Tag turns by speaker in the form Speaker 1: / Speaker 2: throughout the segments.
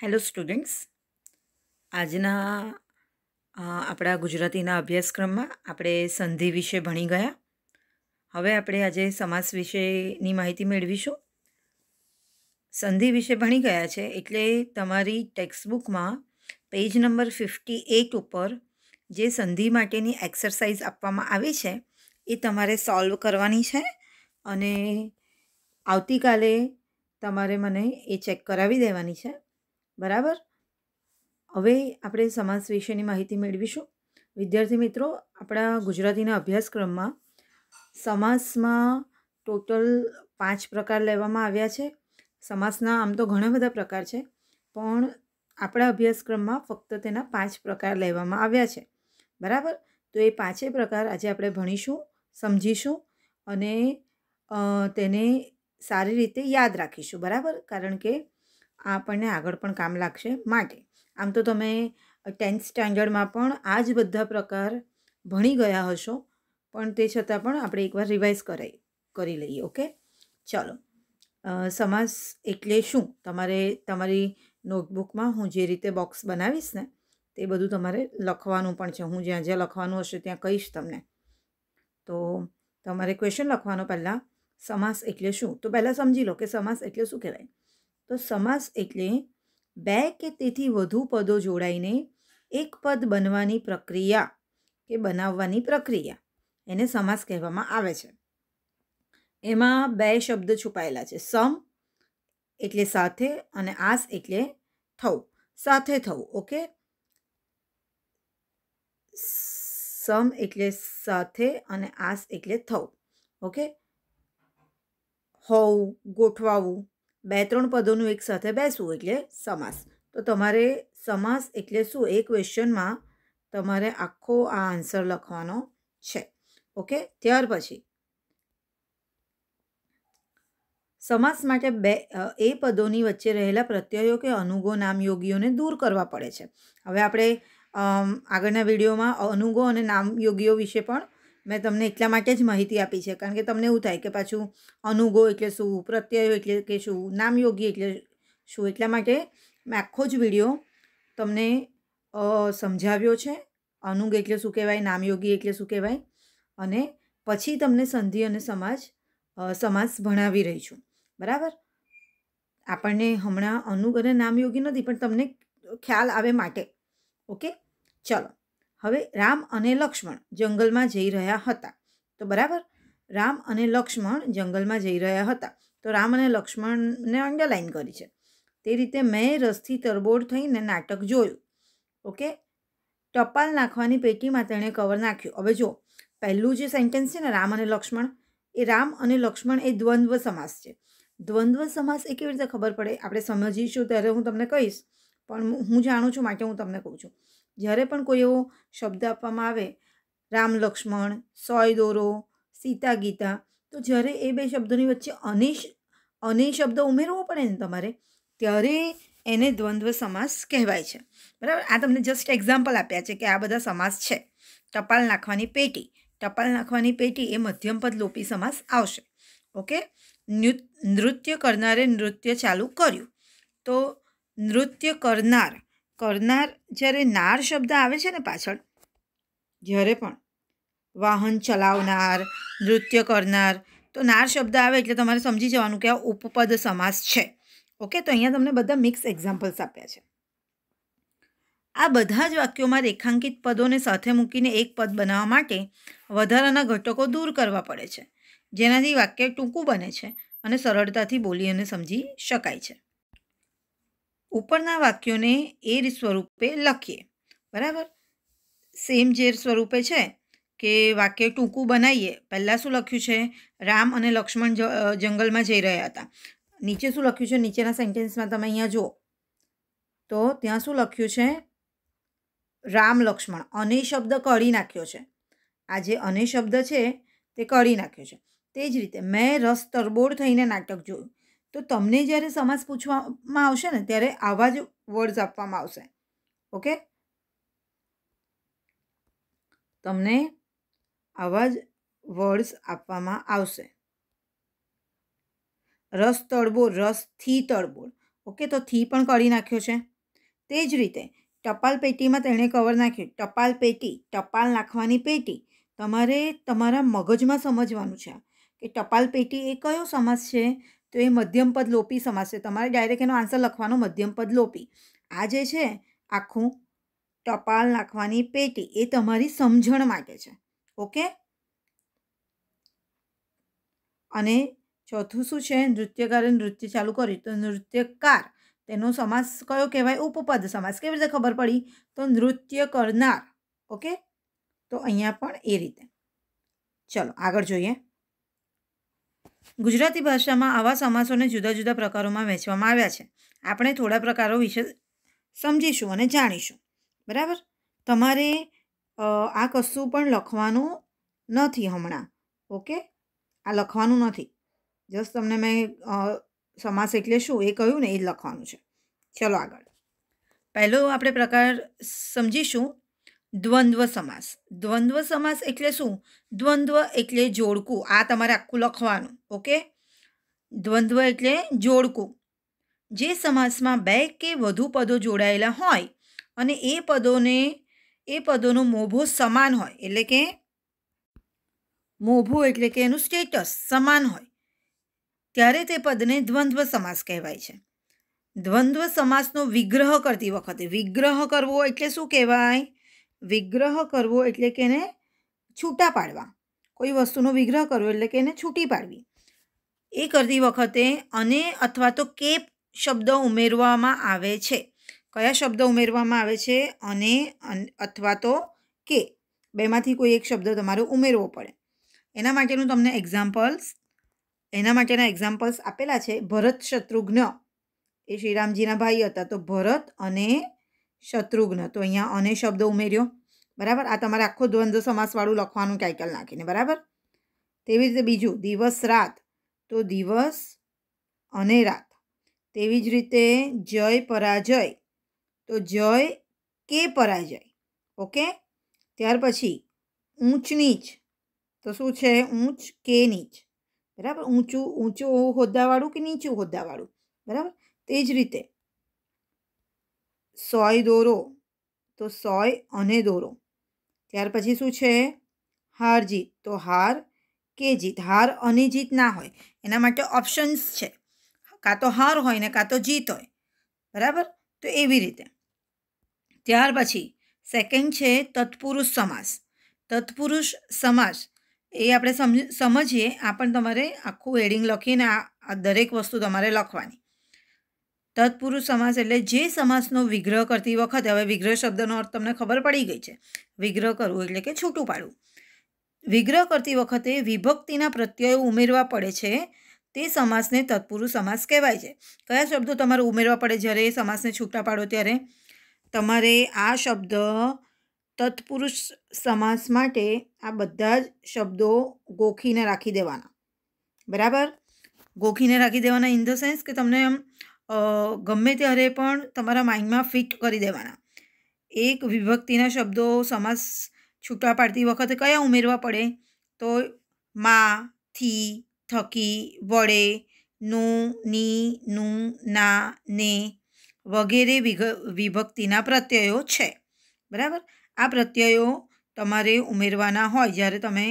Speaker 1: hello students આજના આપણા ગુજરાતીના અભ્યાસક્રમમાં આપણે સંધિ વિશે ભણી ગયા હવે આપણે આજે સમાસ વિશેની માહિતી મેળવીશું સંધિ વિશે ભણી ગયા છે એટલે તમારી ટેક્સ્ટબુકમાં પેજ નંબર ફિફ્ટી એટ ઉપર જે સંધિ માટેની એક્સરસાઇઝ આપવામાં આવી છે એ તમારે સોલ્વ કરવાની છે અને આવતીકાલે તમારે મને એ ચેક કરાવી દેવાની છે બરાબર હવે આપણે સમાસ વિશેની માહિતી મેળવીશું વિદ્યાર્થી મિત્રો આપણા ગુજરાતીના અભ્યાસક્રમમાં સમાસમાં ટોટલ પાંચ પ્રકાર લેવામાં આવ્યા છે સમાસના આમ તો ઘણા બધા પ્રકાર છે પણ આપણા અભ્યાસક્રમમાં ફક્ત તેના પાંચ પ્રકાર લેવામાં આવ્યા છે બરાબર તો એ પાંચે પ્રકાર આજે આપણે ભણીશું સમજીશું અને તેને સારી રીતે યાદ રાખીશું બરાબર કારણ કે આપણને આગળ પણ કામ લાગશે માટે આમ તો તમે ટેન્થ સ્ટાન્ડર્ડમાં પણ આ જ બધા પ્રકાર ભણી ગયા હશો પણ તે છતાં પણ આપણે એકવાર રિવાઇઝ કરાઈ કરી લઈએ ઓકે ચાલો સમાસ એટલે શું તમારે તમારી નોટબુકમાં હું જે રીતે બોક્સ બનાવીશ ને તે બધું તમારે લખવાનું પણ છે હું જ્યાં જ્યાં લખવાનું હશે ત્યાં કહીશ તમને તો તમારે ક્વેશ્ચન લખવાનો પહેલાં સમાસ એટલે શું તો પહેલાં સમજી લો કે સમાસ એટલે શું કહેવાય તો સમાસ એટલે બે કે તેથી વધુ પદો જોડાઈને એક પદ બનવાની પ્રક્રિયા કે બનાવવાની પ્રક્રિયા એને સમાસ કહેવામાં આવે છે એમાં બે શબ્દ છુપાયેલા છે સમ એટલે સાથે અને આસ એટલે થવું સાથે થવું ઓકે સમ એટલે સાથે અને આસ એટલે થવું ઓકે હોવું ગોઠવાવું બે ત્રણ પદોનું એક સાથે બેસવું એટલે સમાસ તો તમારે સમાસ એટલે શું એ ક્વેશ્ચનમાં તમારે આખો આ આન્સર લખવાનો છે ઓકે ત્યાર પછી સમાસ માટે બે એ પદોની વચ્ચે રહેલા પ્રત્યયો કે અનુગો નામયોગીઓને દૂર કરવા પડે છે હવે આપણે આગળના વિડીયોમાં અનુગો અને નામયોગીઓ વિશે પણ મેં તમને એટલા માટે જ માહિતી આપી છે કારણ કે તમને એવું થાય કે પાછું અનુગો એટલે શું પ્રત્યયો એટલે કે શું નામયોગી એટલે શું એટલા માટે મેં આખો જ વિડીયો તમને સમજાવ્યો છે અનુગ એટલે શું કહેવાય નામયોગી એટલે શું કહેવાય અને પછી તમને સંધિ અને સમાજ સમાસ ભણાવી રહી છું બરાબર આપણને હમણાં અનુગ અને નામયોગી નથી પણ તમને ખ્યાલ આવે માટે ઓકે ચલો હવે રામ અને લક્ષ્મણ જંગલમાં જઈ રહ્યા હતા તો બરાબર રામ અને લક્ષ્મણ જંગલમાં જઈ રહ્યા હતા તો રામ અને લક્ષ્મણને અંડરલાઈન કરી છે તે રીતે મેં રસથી તરબોળ થઈને નાટક જોયું ઓકે ટપાલ નાખવાની પેટીમાં તેણે કવર નાખ્યું હવે જો પહેલું જે સેન્ટેન્સ છે ને રામ અને લક્ષ્મણ એ રામ અને લક્ષ્મણ એ દ્વંદ્વ સમાસ છે દ્વંદ્વ સમાસ એ કેવી રીતે ખબર પડે આપણે સમજીશું ત્યારે હું તમને કહીશ પણ હું જાણું છું માટે હું તમને કહું છું જ્યારે પણ કોઈ એવો શબ્દ આપવામાં આવે રામ લક્ષ્મણ સોય દોરો સીતા ગીતા તો જ્યારે એ બે શબ્દોની વચ્ચે અને અને શબ્દ ઉમેરવો પડે ને તમારે ત્યારે એને દ્વંદ્વ સમાસ કહેવાય છે બરાબર આ તમને જસ્ટ એક્ઝામ્પલ આપ્યા છે કે આ બધા સમાસ છે ટપાલ નાખવાની પેટી ટપાલ નાખવાની પેટી એ મધ્યમપદ લોપી સમાસ આવશે ઓકે નૃત્ય કરનારે નૃત્ય ચાલુ કર્યું તો નૃત્ય કરનાર કરનાર જ્યારે નાર શબ્દ આવે છે ને પાછળ જ્યારે પણ વાહન ચલાવનાર નૃત્ય કરનાર તો નાર શબ્દ આવે એટલે તમારે સમજી જવાનું કે આ ઉપપદ સમાસ છે ઓકે તો અહીંયા તમને બધા મિક્સ એક્ઝામ્પલ્સ આપ્યા છે આ બધા જ વાક્યોમાં રેખાંકિત પદોને સાથે મૂકીને એક પદ બનાવવા માટે વધારાના ઘટકો દૂર કરવા પડે છે જેનાથી વાક્ય ટૂંકું બને છે અને સરળતાથી બોલી અને સમજી શકાય છે ઉપરના વાક્યોને એ સ્વરૂપે લખીએ બરાબર સેમ જે સ્વરૂપે છે કે વાક્ય ટૂંકું બનાવીએ પહેલાં શું લખ્યું છે રામ અને લક્ષ્મણ જંગલમાં જઈ રહ્યા હતા નીચે શું લખ્યું છે નીચેના સેન્ટેન્સમાં તમે અહીંયા જુઓ તો ત્યાં શું લખ્યું છે રામ લક્ષ્મણ અને શબ્દ કાઢી નાખ્યો છે આ જે અને શબ્દ છે તે કાઢી નાખ્યો છે તે જ રીતે મેં રસ તરબોળ થઈને નાટક જોયું તો તમને જ્યારે સમાસ પૂછવામાં આવશે ને ત્યારે આવા જ વર્ડ્સ આપવામાં આવશે ઓકે તમને આવા જ વર્ડ્સ આપવામાં આવશે રસ તળબો રસથી તળબો ઓકે તો થી પણ કરી નાખ્યો છે તે જ રીતે ટપાલ પેટીમાં તેણે કવર નાખ્યું ટપાલ પેટી ટપાલ નાખવાની પેટી તમારે તમારા મગજમાં સમજવાનું છે કે ટપાલ પેટી એ કયો સમાસ છે તો એ મધ્યમપદ લોપી સમાસ છે તમારે ડાયરેક્ટ એનો આન્સર લખવાનો મધ્યમપદ લોપી આ જે છે આખું ટપાલ નાખવાની પેટી એ તમારી સમજણ માટે છે ઓકે અને ચોથું શું છે નૃત્યકારે નૃત્ય ચાલુ કર્યું તો નૃત્યકાર તેનો સમાસ કયો કહેવાય ઉપપદ સમાસ કેવી રીતે ખબર પડી તો નૃત્ય કરનાર ઓકે તો અહીંયા પણ એ રીતે ચલો આગળ જોઈએ ગુજરાતી ભાષામાં આવા સમાસોને જુદા જુદા પ્રકારોમાં વહેંચવામાં આવ્યા છે આપણે થોડા પ્રકારો વિશે સમજીશું અને જાણીશું બરાબર તમારે આ કશું પણ લખવાનું નથી હમણાં ઓકે આ લખવાનું નથી જસ્ટ તમને મેં સમાસ એટલે શું એ કહ્યું ને એ જ લખવાનું છે ચલો આગળ પહેલો આપણે પ્રકાર સમજીશું દ્વંદ્વ સમાસ દ્વંદ્વ સમાસ એટલે શું દ્વંદ્વ એટલે જોડકું આ તમારે આખું લખવાનું ઓકે દ્વંદ્વ એટલે જોડકું જે સમાસમાં બે કે વધુ પદો જોડાયેલા હોય અને એ પદોને એ પદોનો મોભો સમાન હોય એટલે કે મોભો એટલે કે એનું સ્ટેટસ સમાન હોય ત્યારે તે પદને દ્વંદ્વ સમાસ કહેવાય છે દ્વંદ્વ સમાસનો વિગ્રહ કરતી વખતે વિગ્રહ કરવો એટલે શું કહેવાય વિગ્રહ કરવો એટલે કે એને છૂટા પાડવા કોઈ વસ્તુનો વિગ્રહ કરવો એટલે કે એને છૂટી પાડવી એ કરતી વખતે અને અથવા તો કે શબ્દ ઉમેરવામાં આવે છે કયા શબ્દ ઉમેરવામાં આવે છે અને અથવા તો કે બેમાંથી કોઈ એક શબ્દ તમારે ઉમેરવો પડે એના માટેનું તમને એક્ઝામ્પલ્સ એના માટેના એક્ઝામ્પલ્સ આપેલા છે ભરત શત્રુઘ્ન એ શ્રીરામજીના ભાઈ હતા તો ભરત અને શત્રુઘ્ન તો અહીંયા અને શબ્દ ઉમેર્યો બરાબર આ તમારે આખો દ્વંદ્વ સમાસવાળું લખવાનું ટાઇકલ નાખીને બરાબર તેવી રીતે બીજું દિવસ રાત તો દિવસ અને રાત તેવી જ રીતે જય પરાજય તો જય કે પરાજય ઓકે ત્યાર પછી ઊંચ નીચ તો શું છે ઊંચ કે નીચ બરાબર ઊંચું ઊંચું હોદ્દાવાળું કે નીચું હોદ્દાવાળું બરાબર તે જ રીતે સોય દોરો તો સોય અને દોરો ત્યાર પછી શું છે હાર જીત તો હાર કે જીત હાર અને જીત ના હોય એના માટે ઓપ્શન્સ છે કાં તો હાર હોય ને કાં તો જીત હોય બરાબર તો એવી રીતે ત્યાર પછી સેકન્ડ છે તત્પુરુષ સમાસ તત્પુરુષ સમાસ એ આપણે સમજીએ આ પણ તમારે આખું હેડિંગ લખીને આ દરેક વસ્તુ તમારે લખવાની તત્પુરુષ સમાસ એટલે જે સમાસનો વિગ્રહ કરતી વખતે હવે વિગ્રહ શબ્દનો અર્થ તમને ખબર પડી ગઈ છે વિગ્રહ કરવું એટલે કે છૂટું પાડવું વિગ્રહ કરતી વખતે વિભક્તિના પ્રત્યયો ઉમેરવા પડે છે તે સમાસને તત્પુરુષ સમાસ કહેવાય છે કયા શબ્દો તમારે ઉમેરવા પડે જ્યારે એ સમાસને છૂટા પાડો ત્યારે તમારે આ શબ્દ તત્પુરુષ સમાસ માટે આ બધા જ શબ્દો ગોખીને રાખી દેવાના બરાબર ગોખીને રાખી દેવાના ઇન ધ સેન્સ કે તમને એમ ગમે ત્યારે પણ તમારા માઇન્ડમાં ફિટ કરી દેવાના એક વિભક્તિના શબ્દો સમાસ છૂટા પાડતી વખતે કયા ઉમેરવા પડે તો મા થી થકી વડે નું ની નું ના ને વગેરે વિભક્તિના પ્રત્યયો છે બરાબર આ પ્રત્યયો તમારે ઉમેરવાના હોય જ્યારે તમે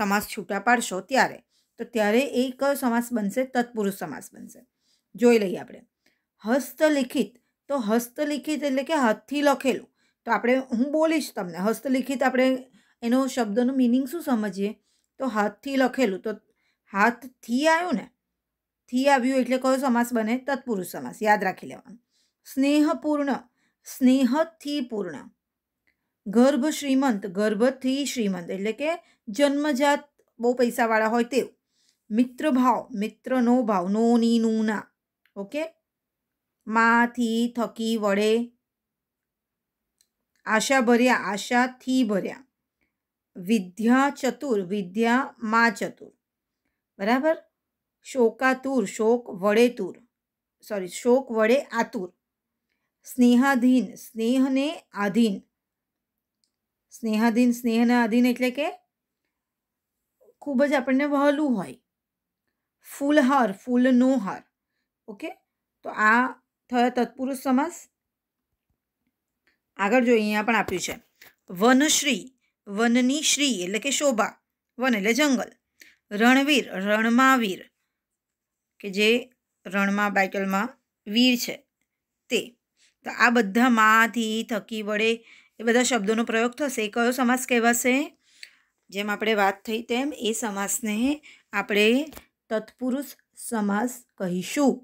Speaker 1: સમાસ છૂટા પાડશો ત્યારે તો ત્યારે એક સમાસ બનશે તત્પુરુષ સમાસ બનશે જોઈ લઈએ આપણે હસ્તલિખિત તો હસ્તલિખિત એટલે કે હાથથી લખેલું તો આપણે હું બોલીશ તમને હસ્તલિખિત આપણે એનો શબ્દનું મિનિંગ શું સમજીએ તો હાથથી લખેલું તો હાથથી આવ્યું ને થી આવ્યું એટલે કયો સમાસ બને તત્પુરુષ સમાસ યાદ રાખી લેવાનું સ્નેહપૂર્ણ સ્નેહથી પૂર્ણ ગર્ભ શ્રીમંત ગર્ભથી શ્રીમંત એટલે કે જન્મજાત બહુ પૈસાવાળા હોય તેવું મિત્રભાવ મિત્રનો ભાવ નોની ના ઓકે માથી થકી વળે આશા ભર્યા આશાથી ભર્યા વિદ્યા ચતુર વિદ્યા મા ચતુર બરાબર શોકાતુર શોક વડે તુર સોરી શોક વડે આતુર સ્નેહાધીન સ્નેહને આધીન સ્નેહાધીન સ્નેહને આધીન એટલે કે ખૂબ જ આપણને વહલું હોય ફૂલહાર ફૂલનો હાર ઓકે તો આ થયો તત્પુરુષ સમાસ આગળ જો અહીંયા પણ આપ્યું છે વનશ્રી વનની શ્રી એટલે કે શોભા વન એટલે જંગલ રણવીર રણમાં વીર કે જે રણમાં બાયટલમાં વીર છે તે તો આ બધામાંથી થકી વડે એ બધા શબ્દોનો પ્રયોગ થશે એ કયો સમાસ કહેવાશે જેમ આપણે વાત થઈ તેમ એ સમાસને આપણે તત્પુરુષ સમાસ કહીશું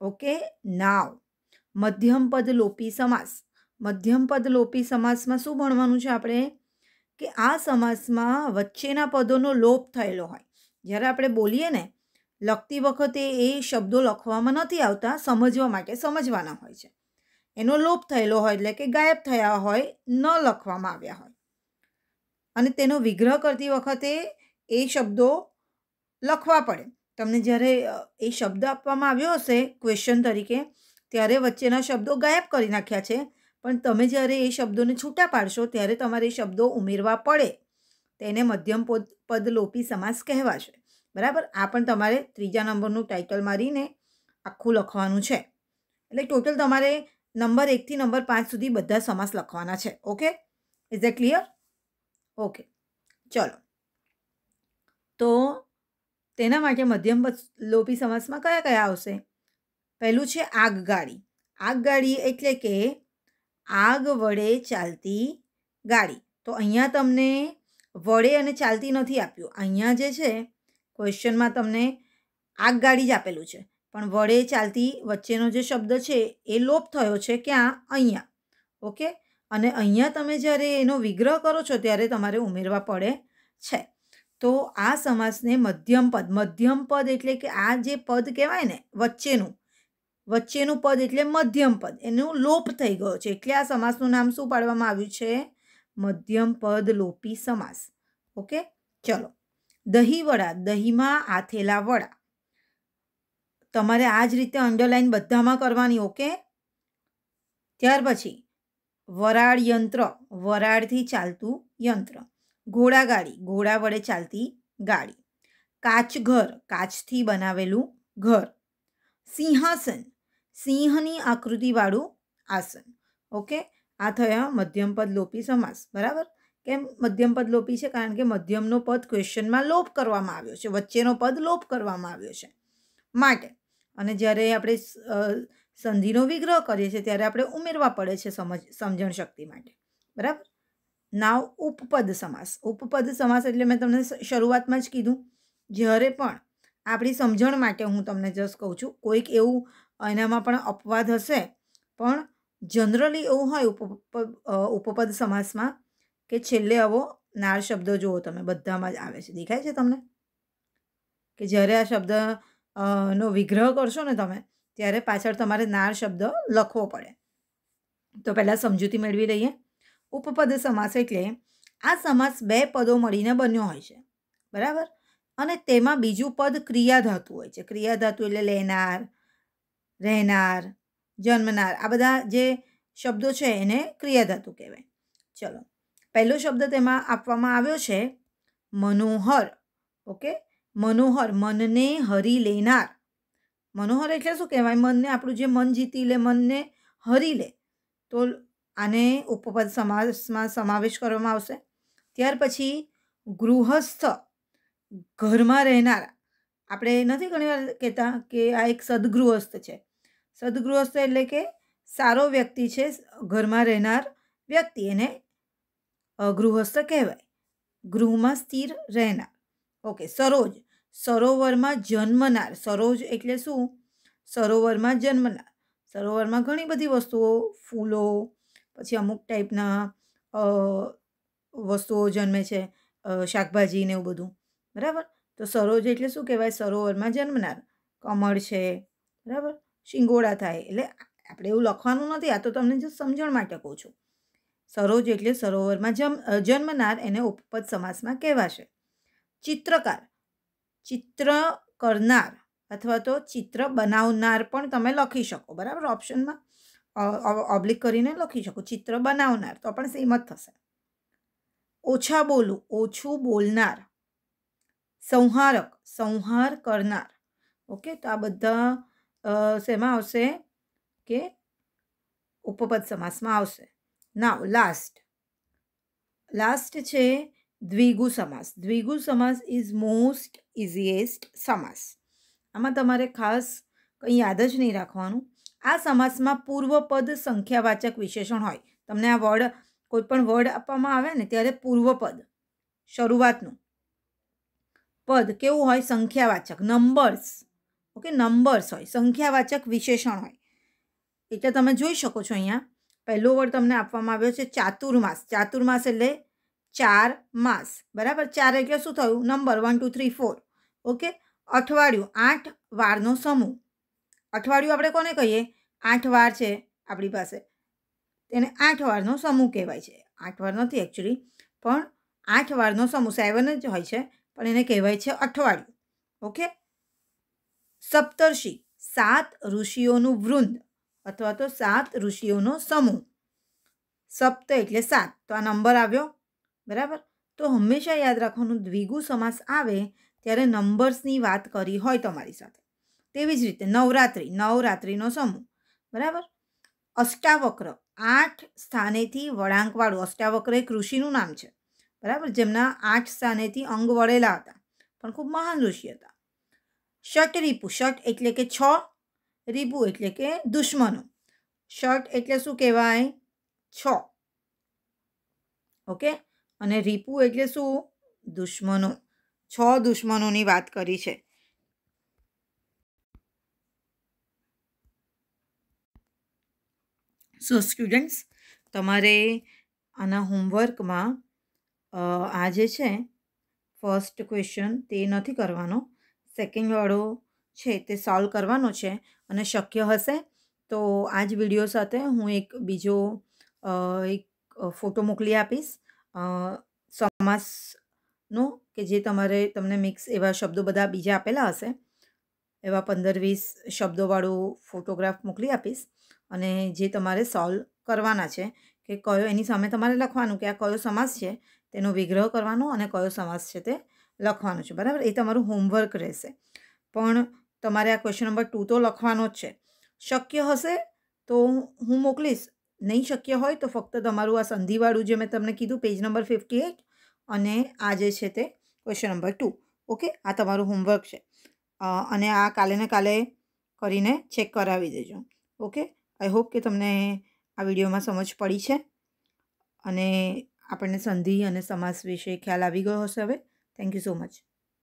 Speaker 1: ઓકે નાવ મધ્યમ પદ લોપી સમાસ મધ્યમપદ લોપી સમાસમાં શું ભણવાનું છે આપણે કે આ સમાસમાં વચ્ચેના પદોનો લોપ થયેલો હોય જ્યારે આપણે બોલીએ ને લખતી વખતે એ શબ્દો લખવામાં નથી આવતા સમજવા માટે સમજવાના હોય છે એનો લોપ થયેલો હોય એટલે કે ગાયબ થયા હોય ન લખવામાં આવ્યા હોય અને તેનો વિગ્રહ કરતી વખતે એ શબ્દો લખવા પડે તમને જ્યારે એ શબ્દ આપવામાં આવ્યો હશે ક્વેશ્ચન તરીકે ત્યારે વચ્ચેના શબ્દો ગાયબ કરી નાખ્યા છે પણ તમે જ્યારે એ શબ્દોને છૂટા પાડશો ત્યારે તમારે એ શબ્દો ઉમેરવા પડે તેને મધ્યમ પદ પદ લોપી સમાસ કહેવાશે બરાબર આ પણ તમારે ત્રીજા નંબરનું ટાઇટલ મારીને આખું લખવાનું છે એટલે ટોટલ તમારે નંબર એકથી નંબર પાંચ સુધી બધા સમાસ લખવાના છે okay is a clear okay ચલો તો તેના માટે મધ્યમ લોપી સમાસમાં કયા કયા આવશે પહેલું છે આગગાડી આગગાડી એટલે કે આગ વડે ચાલતી ગાડી તો અહીંયા તમને વડે અને ચાલતી નથી આપ્યું અહીંયા જે છે ક્વેશ્ચનમાં તમને આગગાડી જ આપેલું છે પણ વડે ચાલતી વચ્ચેનો જે શબ્દ છે એ લોપ થયો છે ક્યાં અહીંયા ઓકે અને અહીંયા તમે જ્યારે એનો વિગ્રહ કરો છો ત્યારે તમારે ઉમેરવા પડે છે તો આ સમાસને મધ્યમ પદ મધ્યમ પદ એટલે કે આ જે પદ કહેવાય ને વચ્ચેનું વચ્ચેનું પદ એટલે મધ્યમ પદ એનું લોપ થઈ ગયો છે એટલે આ સમાસનું નામ શું પાડવામાં આવ્યું છે મધ્યમ પદ લોપી સમાસ ઓકે ચલો વડા દહીંમાં આથેલા વડા તમારે આ જ રીતે અંડરલાઈન બધામાં કરવાની ઓકે ત્યાર પછી વરાળ યંત્ર વરાળથી ચાલતું યંત્ર ઘોડાગાડી ઘોડા વડે ચાલતી ગાડી કાચઘર કાચથી બનાવેલું ઘર સિંહાસન સિંહની આકૃતિવાળું આસન ઓકે આ થયા મધ્યમપદ લોપી સમાસ બરાબર કેમ મધ્યમપદ લોપી છે કારણ કે મધ્યમનો પદ ક્વેશ્ચનમાં લોપ કરવામાં આવ્યો છે વચ્ચેનો પદ લોપ કરવામાં આવ્યો છે માટે અને જ્યારે આપણે સંધિનો વિગ્રહ કરીએ છીએ ત્યારે આપણે ઉમેરવા પડે છે સમજ સમજણ શક્તિ માટે બરાબર નાવ ઉપપદ સમાસ ઉપપદ સમાસ એટલે મેં તમને શરૂઆતમાં જ કીધું જ્યારે પણ આપણી સમજણ માટે હું તમને જસ્ટ કહું છું કોઈક એવું એનામાં પણ અપવાદ હશે પણ જનરલી એવું હોય ઉપપદ સમાસમાં કે છેલ્લે આવો નાર શબ્દ જુઓ તમે બધામાં જ આવે છે દેખાય છે તમને કે જ્યારે આ શબ્દ નો વિગ્રહ કરશો ને તમે ત્યારે પાછળ તમારે નાર શબ્દ લખવો પડે તો પહેલાં સમજૂતી મેળવી લઈએ ઉપપદ સમાસ એટલે આ સમાસ બે પદો મળીને બન્યો હોય છે બરાબર અને તેમાં બીજું પદ ક્રિયાધાતુ હોય છે ક્રિયાધાતુ એટલે લેનાર રહેનાર જન્મનાર આ બધા જે શબ્દો છે એને ક્રિયાધાતુ કહેવાય ચલો પહેલો શબ્દ તેમાં આપવામાં આવ્યો છે મનોહર ઓકે મનોહર મનને હરી લેનાર મનોહર એટલે શું કહેવાય મનને આપણું જે મન જીતી લે મનને હરી લે તો આને ઉપપદ સમાસમાં સમાવેશ કરવામાં આવશે ત્યાર પછી ગૃહસ્થ ઘરમાં રહેનારા આપણે નથી ઘણી વાર કહેતા કે આ એક સદગૃહસ્થ છે સદગૃહસ્થ એટલે કે સારો વ્યક્તિ છે ઘરમાં રહેનાર વ્યક્તિ એને ગૃહસ્થ કહેવાય ગૃહમાં સ્થિર રહેનાર ઓકે સરોજ સરોવરમાં જન્મનાર સરોજ એટલે શું સરોવરમાં જન્મનાર સરોવરમાં ઘણી બધી વસ્તુઓ ફૂલો પછી અમુક ટાઈપના વસ્તુઓ જન્મે છે શાકભાજી ને એવું બધું બરાબર તો સરોજ એટલે શું કહેવાય સરોવરમાં જન્મનાર કમળ છે બરાબર શિંગોડા થાય એટલે આપણે એવું લખવાનું નથી આ તો તમને જો સમજણ માટે કહું છું સરોજ એટલે સરોવરમાં જમ જન્મનાર એને ઉપપદ સમાસમાં કહેવાશે ચિત્રકાર ચિત્ર કરનાર અથવા તો ચિત્ર બનાવનાર પણ તમે લખી શકો બરાબર ઓપ્શનમાં ઓબ્લિક કરીને લખી શકું ચિત્ર બનાવનાર તો પણ સેમ જ થશે ઓછા બોલું ઓછું બોલનાર સંહારક સંહાર કરનાર ઓકે તો આ બધા શેમાં આવશે કે ઉપપદ સમાસમાં આવશે નાવ લાસ્ટ લાસ્ટ છે દ્વિગુ સમાસ દ્વિગુ સમાસ ઇઝ મોસ્ટ ઇઝીએસ્ટ સમાસ આમાં તમારે ખાસ કંઈ યાદ જ નહીં રાખવાનું આ સમાસમાં પૂર્વપદ સંખ્યાવાચક વિશેષણ હોય તમને આ વર્ડ કોઈપણ વર્ડ આપવામાં આવે ને ત્યારે પૂર્વપદ શરૂઆતનું પદ કેવું હોય સંખ્યાવાચક નંબર્સ ઓકે નંબર્સ હોય સંખ્યાવાચક વિશેષણ હોય એટલે તમે જોઈ શકો છો અહીંયા પહેલો વર્ડ તમને આપવામાં આવ્યો છે ચાતુર્માસ ચાતુર્માસ એટલે ચાર માસ બરાબર ચાર એટલે શું થયું number one two three four okay અઠવાડિયું આઠ વારનો સમૂહ અઠવાડિયું આપણે કોને કહીએ આઠ વાર છે આપણી પાસે તેને આઠ વારનો સમૂહ કહેવાય છે આઠ વાર નથી એકચ્યુઅલી પણ આઠ વારનો સમૂહ સેવન જ હોય છે પણ એને કહેવાય છે અઠવાડિયું ઓકે સપ્તર્ષિ સાત ઋષિઓનું વૃંદ અથવા તો સાત ઋષિઓનો સમૂહ સપ્ત એટલે સાત તો આ નંબર આવ્યો બરાબર તો હંમેશા યાદ રાખવાનું દ્વિગુ સમાસ આવે ત્યારે નંબર્સની વાત કરી હોય તમારી સાથે તેવી જ રીતે નવરાત્રિ નવરાત્રિનો સમૂહ બરાબર અષ્ટાવક્ર આઠ સ્થાનેથી વળાંકવાળું અષ્ટાવક્ર એ કૃષિનું નામ છે બરાબર જેમના આઠ સ્થાનેથી અંગ વળેલા હતા પણ ખૂબ મહાન ઋષિ હતા ષટ રીપુ શટ એટલે કે છ રીપુ એટલે કે દુશ્મનો શટ એટલે શું કહેવાય છ ઓકે અને રીપુ એટલે શું દુશ્મનો છ દુશ્મનોની વાત કરી છે સો સ્ટુડન્ટ્સ તમારે આના હોમવર્કમાં આ જે છે ફર્સ્ટ ક્વેશ્ચન તે નથી કરવાનો સેકન્ડવાળો છે તે સોલ્વ કરવાનો છે અને શક્ય હશે તો આ જ વિડીયો સાથે હું એક બીજો એક ફોટો મોકલી આપીશ સમાસનો કે જે તમારે તમને મિક્સ એવા શબ્દો બધા બીજા આપેલા હશે એવા પંદર વીસ શબ્દોવાળો ફોટોગ્રાફ મોકલી આપીશ અને જે તમારે સોલ્વ કરવાના છે કે કયો એની સામે તમારે લખવાનું કે આ કયો સમાસ છે તેનો વિગ્રહ કરવાનો અને કયો સમાસ છે તે લખવાનો છે બરાબર એ તમારું હોમવર્ક રહેશે પણ તમારે આ ક્વેશ્ચન નંબર ટુ તો લખવાનો જ છે શક્ય હશે તો હું મોકલીશ નહીં શક્ય હોય તો ફક્ત તમારું આ સંધિવાળું જે મેં તમને કીધું પેજ નંબર ફિફ્ટી એટ અને આ જે છે તે ક્વેશ્ચન નંબર ટુ ઓકે આ તમારું હોમવર્ક છે અને આ કાલે ને કાલે કરીને ચેક કરાવી દેજો ઓકે આઈ હોપ કે તમને આ વિડીયોમાં સમજ પડી છે અને આપણને સંધિ અને સમાસ વિશે ખ્યાલ આવી ગયો હશે હવે થેન્ક યુ સો મચ